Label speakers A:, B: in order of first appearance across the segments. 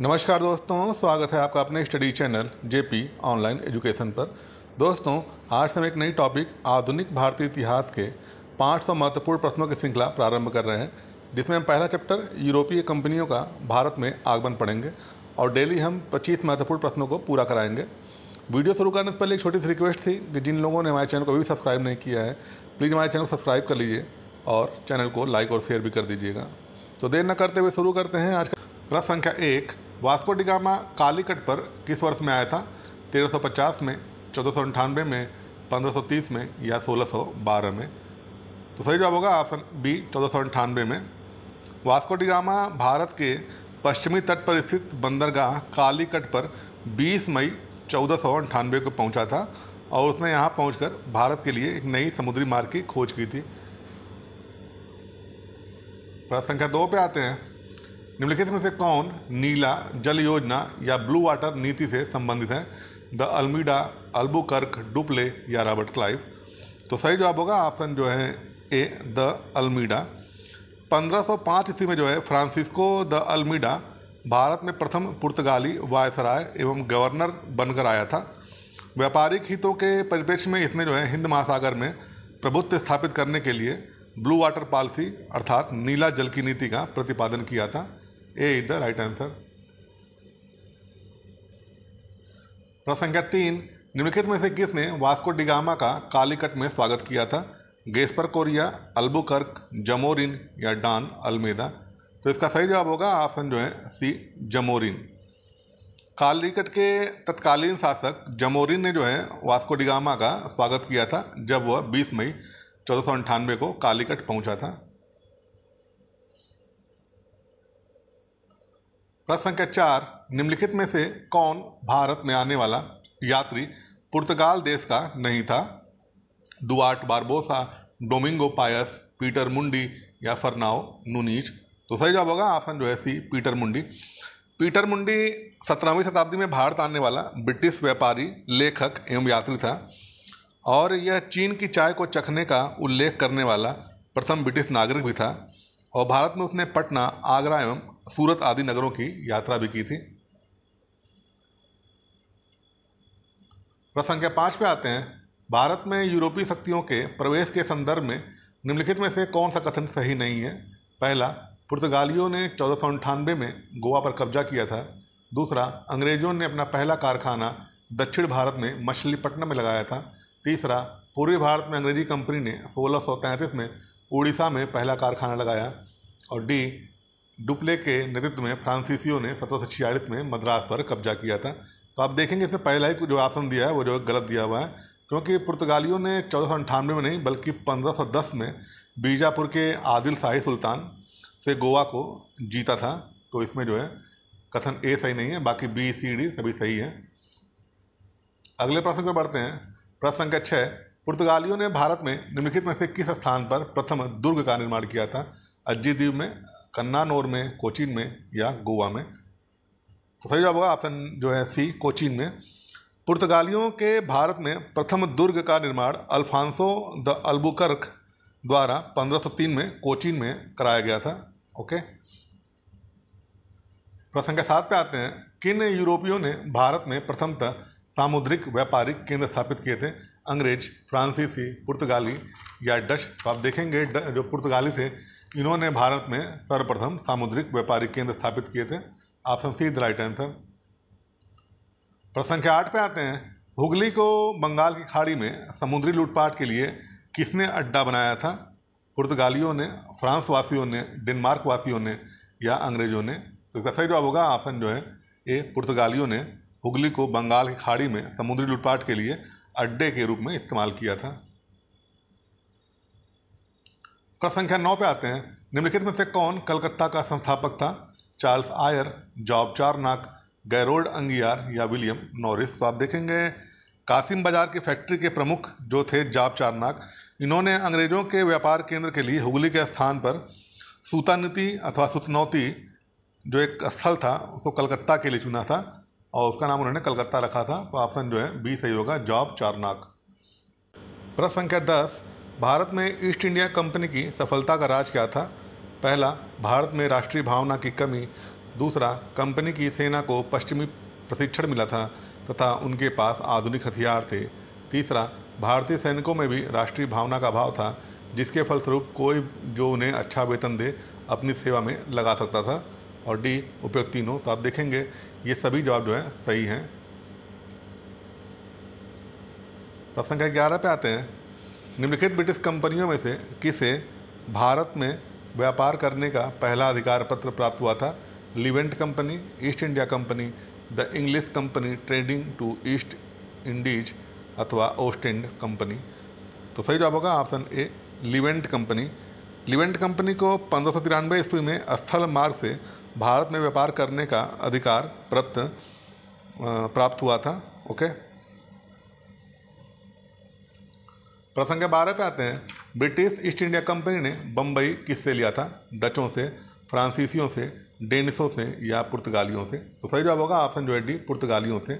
A: नमस्कार दोस्तों स्वागत है आपका अपने study channel JP online education पर दोस्तों आज हम एक नई टॉपिक आधुनिक भारतीय इतिहास के 500 महत्वपूर्ण प्रश्नों की श्रृंखला प्रारंभ कर रहे हैं जिसमें हम पहला चैप्टर यूरोपीय कंपनियों का भारत में आगमन पढ़ेंगे और डेली हम 25 महत्वपूर्ण प्रश्नों को पूरा कराएंगे वीडियो शुरू करने से पहले एक छोटी सी रिक्वेस्ट थी कि जिन लोगों ने हमारे चैनल को अभी सब्सक्राइब नहीं किया है प्लीज़ हमारे चैनल को सब्सक्राइब कर लीजिए और चैनल को लाइक और शेयर भी कर दीजिएगा तो देर न करते हुए शुरू करते हैं आज का प्रश्न संख्या एक वास्को डिगामा कालीकट पर किस वर्ष में आया था 1350 में चौदह में 1530 में या 1612 में तो सही जवाब होगा ऑप्शन बी चौदह में वास्को डिगामा भारत के पश्चिमी तट पर स्थित बंदरगाह कालीकट पर 20 मई चौदह को पहुंचा था और उसने यहाँ पहुंचकर भारत के लिए एक नई समुद्री मार्ग की खोज की थी प्रश्न संख्या दो पे आते हैं निम्नलिखित में से कौन नीला जल योजना या ब्लू वाटर नीति से संबंधित है द अल्मीडा अल्बुकर्क डुप्ले या रॉबर्ट क्लाइव तो सही जवाब होगा ऑप्शन जो है ए द अल्मीडा 1505 ईस्वी में जो है फ्रांसिस्को द अल्मीडा भारत में प्रथम पुर्तगाली वायसराय एवं गवर्नर बनकर आया था व्यापारिक हितों के परिप्रेक्ष्य में इसने जो है हिंद महासागर में प्रभुत्व स्थापित करने के लिए ब्लू वाटर पॉलिसी अर्थात नीला जल की नीति का प्रतिपादन किया था A is the right answer प्रश्न संख्या तीन निम्नलिखित में से किसने वास्को डिगामा का कालीकट में स्वागत किया था गेस्पर कोरिया अल्बुकर्क जमोरिन या डॉन अलमेदा तो इसका सही जवाब होगा ऑप्शन जो है सी जमोरिन कालीकट के तत्कालीन शासक जमोरिन ने जो है वास्को डिगामा का स्वागत किया था जब वह 20 मई चौदह को कालीकट पहुंचा था प्रश्न संख्या चार निम्नलिखित में से कौन भारत में आने वाला यात्री पुर्तगाल देश का नहीं था दुआट Barbosa Domingo Paes Peter Mundy या फरनाओ नूनीज तो सही जवाब होगा ऑप्शन जो है सी पीटर मुंडी पीटर मुंडी सत्रहवीं शताब्दी में भारत आने वाला ब्रिटिश व्यापारी लेखक एवं यात्री था और यह चीन की चाय को चखने का उल्लेख करने वाला प्रथम ब्रिटिश नागरिक भी था और भारत में उसने पटना आगरा एवं सूरत आदि नगरों की यात्रा भी की थी प्रश्न संख्या पाँच पे आते हैं भारत में यूरोपीय शक्तियों के प्रवेश के संदर्भ में निम्नलिखित में से कौन सा कथन सही नहीं है पहला पुर्तगालियों ने चौदह में गोवा पर कब्जा किया था दूसरा अंग्रेजों ने अपना पहला कारखाना दक्षिण भारत में मछलीपट्टनम में लगाया था तीसरा पूर्वी भारत में अंग्रेजी कंपनी ने सोलह में उड़ीसा में पहला कारखाना लगाया और डी डुप्ले के नेतृत्व में फ्रांसीसियों ने सत्रह में मद्रास पर कब्जा किया था तो आप देखेंगे इसमें पहला ही जो आसन दिया है वो जो गलत दिया हुआ है क्योंकि पुर्तगालियों ने चौदह में नहीं बल्कि 1510 में बीजापुर के आदिल शाही सुल्तान से गोवा को जीता था तो इसमें जो है कथन ए सही नहीं है बाकी बी सी डी सभी सही है अगले प्रश्न पर बढ़ते हैं प्रश्न संख्या छः पुर्तगालियों ने भारत में निम्नलिखित में से किस स्थान पर प्रथम दुर्ग का निर्माण किया था अज्जी द्वीप में कन्नानोर में कोचीन में या गोवा में तो सही जवाब होगा ऑप्शन जो है सी कोचीन में पुर्तगालियों के भारत में प्रथम दुर्ग का निर्माण अल्फांसो द अल्बुकर्क द्वारा 1503 में कोचीन में कराया गया था ओके प्रश्न के साथ पे आते हैं किन यूरोपियों ने भारत में प्रथमतः सामुद्रिक व्यापारिक केंद्र स्थापित किए थे अंग्रेज फ्रांसीसी पुर्तगाली या डच तो आप देखेंगे जो पुर्तगाली थे इन्होंने भारत में सर्वप्रथम सामुद्रिक व्यापारिक केंद्र स्थापित किए थे option C the right answer प्रश्न संख्या आठ पे आते हैं हुगली को बंगाल की खाड़ी में समुद्री लूटपाट के लिए किसने अड्डा बनाया था पुर्तगालियों ने फ्रांस वासियों ने डेनमार्क वासियों ने या अंग्रेजों ने तो इसका सही जवाब होगा ऑप्शन जो है ए पुर्तगालियों ने हुगली को बंगाल की खाड़ी में समुद्री लूटपाट के लिए अड्डे के रूप में इस्तेमाल किया था प्रश्न संख्या नौ पे आते हैं निम्नलिखित में से कौन कलकत्ता का संस्थापक था चार्ल्स आयर जॉब चारनाक गैरोल्ड अंगियार या विलियम नॉरिस तो आप देखेंगे कासिम बाजार की फैक्ट्री के प्रमुख जो थे जॉब चारनाक इन्होंने अंग्रेजों के व्यापार केंद्र के लिए हुगली के स्थान पर सूतानीति अथवा सुतनौती जो एक स्थल था उसको कलकत्ता के लिए चुना था और उसका नाम उन्होंने कलकत्ता रखा था तो ऑप्शन जो है बी सही होगा जॉब चारनाक प्रश्न संख्या दस भारत में ईस्ट इंडिया कंपनी की सफलता का राज क्या था पहला भारत में राष्ट्रीय भावना की कमी दूसरा कंपनी की सेना को पश्चिमी प्रशिक्षण मिला था तथा उनके पास आधुनिक हथियार थे तीसरा भारतीय सैनिकों में भी राष्ट्रीय भावना का अभाव था जिसके फलस्वरूप कोई जो उन्हें अच्छा वेतन दे अपनी सेवा में लगा सकता था और डी उपयुक्त तीनों तो आप देखेंगे ये सभी जवाब जो है सही हैं प्रश्न संख्या ग्यारह पे आते हैं निम्नलिखित ब्रिटिश कंपनियों में से किसे भारत में व्यापार करने का पहला अधिकार पत्र प्राप्त हुआ था Levant company East India company the English company trading to East Indies अथवा ओस्ट इंड कंपनी तो सही जवाब होगा option A Levant company Levant company को पंद्रह सौ तिरानवे ईस्वी में स्थल मार्ग से भारत में व्यापार करने का अधिकार प्राप्त प्राप्त हुआ था ओके प्रसंग बारह पे आते हैं ब्रिटिश ईस्ट इंडिया कंपनी ने बम्बई किससे लिया था डचों से फ्रांसीसियों से डेनिसों से या पुर्तगालियों से तो सही जवाब होगा ऑप्शन जो है डी पुर्तगालियों से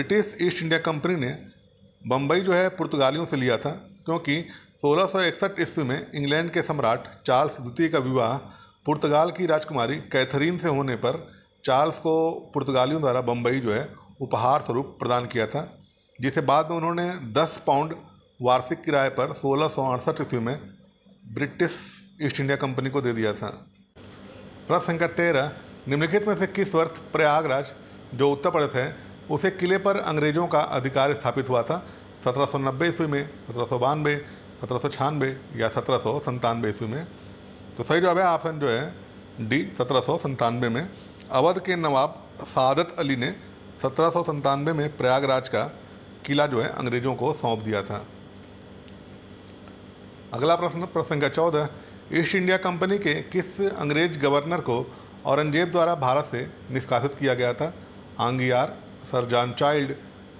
A: ब्रिटिश ईस्ट इंडिया कंपनी ने बम्बई जो है पुर्तगालियों से लिया था क्योंकि इकसठ ईस्वी में इंग्लैंड के सम्राट चार्ल्स द्वितीय का विवाह पुर्तगाल की राजकुमारी कैथरीन से होने पर चार्ल्स को पुर्तगालियों द्वारा बम्बई जो है उपहार स्वरूप प्रदान किया था जिसे बाद में उन्होंने 10 पाउंड वार्षिक किराए पर सोलह सौ अड़सठ ईस्वी में ब्रिटिश ईस्ट इंडिया कंपनी को दे दिया था प्रश्न संख्या तेरह निम्नलिखित में से किस वर्ष प्रयागराज जो उत्तर प्रदेश है उसे किले पर अंग्रेजों का अधिकार स्थापित हुआ था सत्रह सौ नब्बे ईस्वी में सत्रह सौ बानवे सत्रह सौ छियानवे या सत्रह सौ संतानवे ईस्वी में तो सही जवाब है ऑप्शन जो है डी सत्रह सौ संतानवे में अवध के नवाब सादत अली ने सत्रह सौ संतानवे में प्रयागराज का किला जो है अंग्रेज़ों को सौंप दिया था अगला प्रश्न प्रसंग चौदह ईस्ट इंडिया कंपनी के किस अंग्रेज गवर्नर को औरंगजेब द्वारा भारत से निष्कासित किया गया था Aungier sir John Child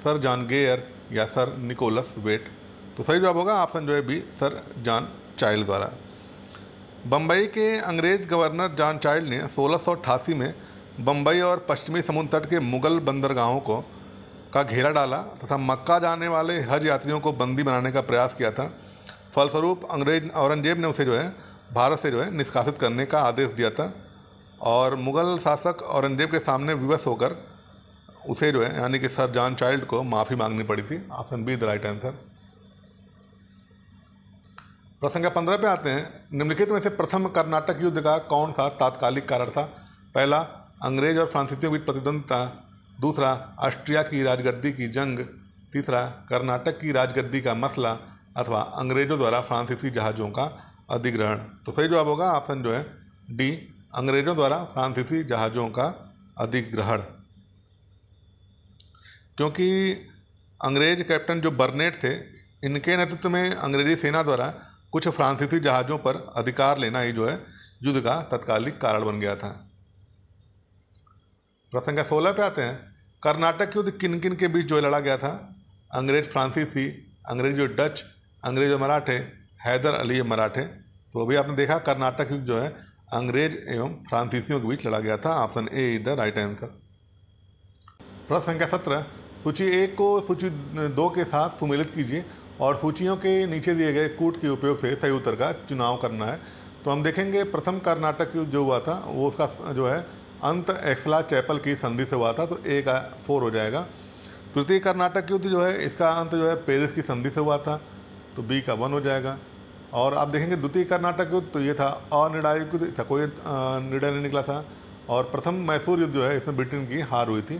A: sir John Gayer या सर निकोलस वेट तो सही जवाब होगा ऑप्शन जो है बी सर जॉन चाइल्ड द्वारा बम्बई के अंग्रेज गवर्नर जॉन चाइल्ड ने सोलह में बम्बई और पश्चिमी समुद्र तट के मुगल बंदरगाहों को का घेरा डाला तथा मक्का जाने वाले हज यात्रियों को बंदी बनाने का प्रयास किया था फलस्वरूप अंग्रेज औरंगजेब ने उसे जो है भारत से जो है निष्कासित करने का आदेश दिया था और मुग़ल शासक औरंगजेब के सामने विवश होकर उसे जो है यानी कि सर जॉन चाइल्ड को माफ़ी मांगनी पड़ी थी option B the right answer प्रश्न संख्या पंद्रह पे आते हैं निम्नलिखित में से प्रथम कर्नाटक युद्ध का कौन सा तात्कालिक कारण था पहला अंग्रेज और फ्रांसीसियों के बीच प्रतिद्वंदता दूसरा ऑस्ट्रिया की राजगद्दी की जंग तीसरा कर्नाटक की राजगद्दी का मसला अथवा अंग्रेजों द्वारा फ्रांसीसी जहाज़ों का अधिग्रहण तो सही जवाब होगा ऑप्शन जो है डी अंग्रेजों द्वारा फ्रांसीसी जहाज़ों का अधिग्रहण क्योंकि अंग्रेज कैप्टन जो बर्नेट थे इनके नेतृत्व में अंग्रेजी सेना द्वारा कुछ फ्रांसीसी जहाज़ों पर अधिकार लेना ही जो है युद्ध का तत्कालिक कारण बन गया था प्रश्न का सोलह पे आते हैं कर्नाटक युद्ध किन किन के बीच जो लड़ा गया था अंग्रेज फ्रांसीसी अंग्रेज जो डच अंग्रेज और मराठे हैदर अली मराठे तो अभी आपने देखा कर्नाटक युद्ध जो है अंग्रेज एवं फ्रांसीसियों के बीच लड़ा गया था option A is the right answer प्रश्न संख्या सत्रह सूची एक को सूची दो के साथ सुमेलित कीजिए और सूचियों के नीचे दिए गए कूट के उपयोग से सही उत्तर का चुनाव करना है तो हम देखेंगे प्रथम कर्नाटक युद्ध जो हुआ था वो उसका जो है अंत एक्सला चैपल की संधि से हुआ था तो ए का फोर हो जाएगा तृतीय कर्नाटक युद्ध जो है इसका अंत जो है पेरिस की संधि से हुआ था तो बी का वन हो जाएगा और आप देखेंगे द्वितीय कर्नाटक युद्ध तो ये था अनिर्णायक युद्ध था कोई निर्णय नहीं निकला था और प्रथम मैसूर युद्ध जो है इसमें ब्रिटेन की हार हुई थी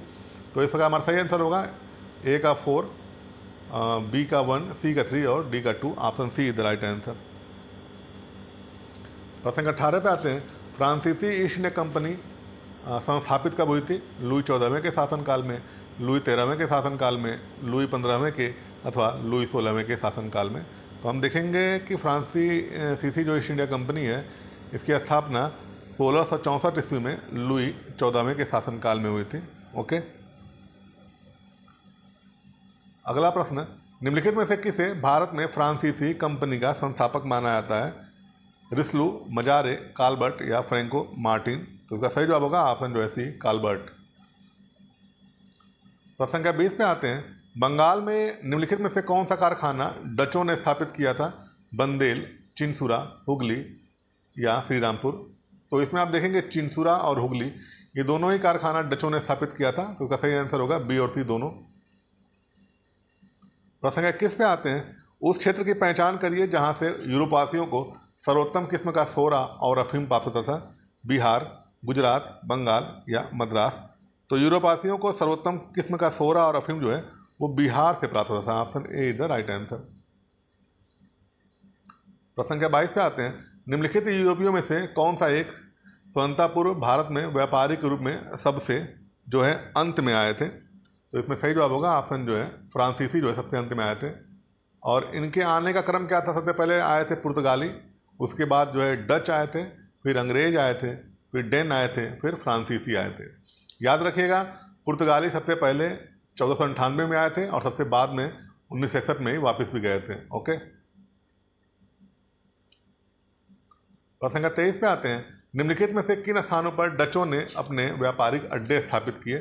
A: तो इस प्रकार हमारा सही आंसर होगा ए का फोर बी का वन सी का थ्री और डी का two option C is the right answer प्रसंग अट्ठारह पे आते हैं फ्रांसीसी ईस्ट इंडिया कंपनी संस्थापित कब हुई थी लुई चौदहवें के शासनकाल में लुई तेरहवें के शासनकाल में लुई पंद्रहवें के अथवा लुई सोलहवें के शासनकाल में तो हम देखेंगे कि फ्रांसी सीसी जो ईस्ट इंडिया कंपनी है इसकी स्थापना सोलह सौ चौंसठ ईस्वी में लुई चौदहवें के शासनकाल में हुई थी ओके अगला प्रश्न निम्नलिखित में से किसे भारत में फ्रांसीसी कंपनी का संस्थापक माना जाता है रिस्लू मजारे कालबर्ट या फ्रेंको मार्टिन तो इसका सही जवाब होगा ऑप्शन जो है सी कालबर्ट प्रश्न संख्या बीस में आते हैं बंगाल में निम्नलिखित में से कौन सा कारखाना डचों ने स्थापित किया था बंदेल चिनसुरा हुगली या श्रीरामपुर तो इसमें आप देखेंगे चिनसुरा और हुगली ये दोनों ही कारखाना डचों ने स्थापित किया था तो इसका सही आंसर होगा बी और सी दोनों प्रसंग किस पे आते हैं उस क्षेत्र की पहचान करिए जहाँ से यूरोपवासियों को सर्वोत्तम किस्म का सोरा और अफीम प्राप्त होता था बिहार गुजरात बंगाल या मद्रास तो यूरोपवासियों को सर्वोत्तम किस्म का सोरा और अफीम जो है वो बिहार से प्राप्त होता था option A is the right answer प्रश्न संख्या बाईस पे आते हैं निम्नलिखित यूरोपियों में से कौन सा एक स्वतंत्रपूर्व भारत में व्यापारिक रूप में सबसे जो है अंत में आए थे तो इसमें सही जवाब होगा ऑप्शन जो है फ्रांसीसी जो है सबसे अंत में आए थे और इनके आने का क्रम क्या था सबसे पहले आए थे पुर्तगाली उसके बाद जो है डच आए थे फिर अंग्रेज आए थे फिर डेन आए थे फिर फ्रांसीसी आए थे याद रखिएगा पुर्तगाली सबसे पहले चौदह सौ अंठानवे में आए थे और सबसे बाद में उन्नीस सौ में वापस भी गए थे ओके प्रसंग तेईस में आते हैं निम्नलिखित में से किन स्थानों पर डचों ने अपने व्यापारिक अड्डे स्थापित किए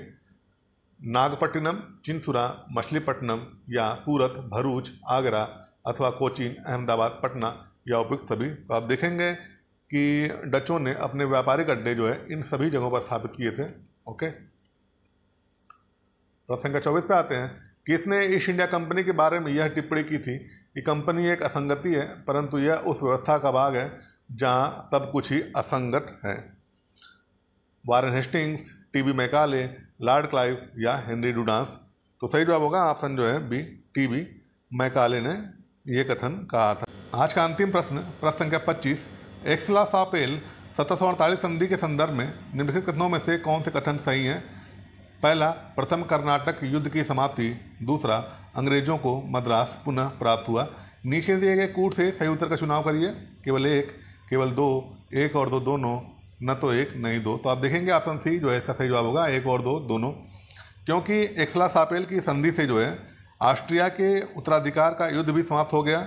A: नागपट्टिनम चिंसुरा मछलीपट्टनम या सूरत भरूच आगरा अथवा कोचीन अहमदाबाद पटना या उपयुक्त सभी तो आप देखेंगे कि डचों ने अपने व्यापारिक अड्डे जो है इन सभी जगहों पर स्थापित किए थे ओके प्रश्न संख्या चौबीस पे आते हैं किसने ईस्ट इंडिया कंपनी के बारे में यह टिप्पणी की थी कि कंपनी एक असंगति है परंतु यह उस व्यवस्था का भाग है जहाँ सब कुछ ही असंगत है Warren Hastings T B Macaulay lord Clive या हेनरी डूडांस तो सही जवाब होगा ऑप्शन जो है बी टी बी मैकाले ने यह कथन कहा था आज का अंतिम प्रश्न प्रश्न संख्या पच्चीस एक्सला सापेल सत्रह सौ अड़तालीस संधि के संदर्भ में निम्नलिखित कथनों में से कौन से कथन सही हैं पहला प्रथम कर्नाटक युद्ध की समाप्ति दूसरा अंग्रेजों को मद्रास पुनः प्राप्त हुआ नीचे दिए गए कूट से सही उत्तर का चुनाव करिए केवल एक केवल दो एक और दो दोनों न तो एक नहीं दो तो आप देखेंगे ऑप्शन सी जो है इसका सही जवाब होगा एक और दो दोनों क्योंकि एक्सला सापेल की संधि से जो है ऑस्ट्रिया के उत्तराधिकार का युद्ध भी समाप्त हो गया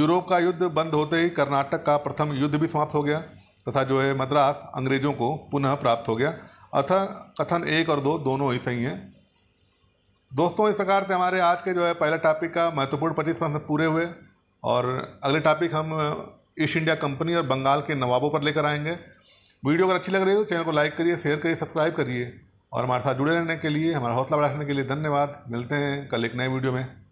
A: यूरोप का युद्ध बंद होते ही कर्नाटक का प्रथम युद्ध भी समाप्त हो गया तथा जो है मद्रास अंग्रेजों को पुनः प्राप्त हो गया अथ कथन एक और दो दोनों ही सही हैं दोस्तों इस प्रकार से हमारे आज के जो है पहला टॉपिक का महत्वपूर्ण पच्चीस प्रश्न पूरे हुए और अगले टॉपिक हम ईस्ट इंडिया कंपनी और बंगाल के नवाबों पर लेकर आएंगे वीडियो अगर अच्छी लग रही हो चैनल को लाइक करिए शेयर करिए सब्सक्राइब करिए और हमारे साथ जुड़े रहने के लिए हमारा हौसला बढ़ाने के लिए धन्यवाद मिलते हैं कल एक नए वीडियो में